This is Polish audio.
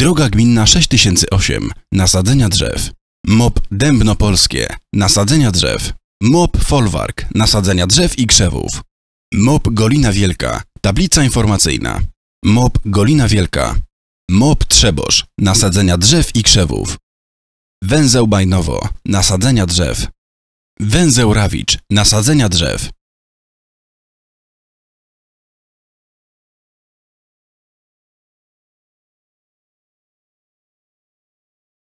Droga Gminna 6008 Nasadzenia drzew MOP Dębno Polskie Nasadzenia drzew MOP Folwark Nasadzenia drzew i krzewów MOP Golina Wielka Tablica informacyjna MOP Golina Wielka MOP Trzeboż. Nasadzenia drzew i krzewów Węzeł Bajnowo Nasadzenia drzew Węzeł Rawicz Nasadzenia drzew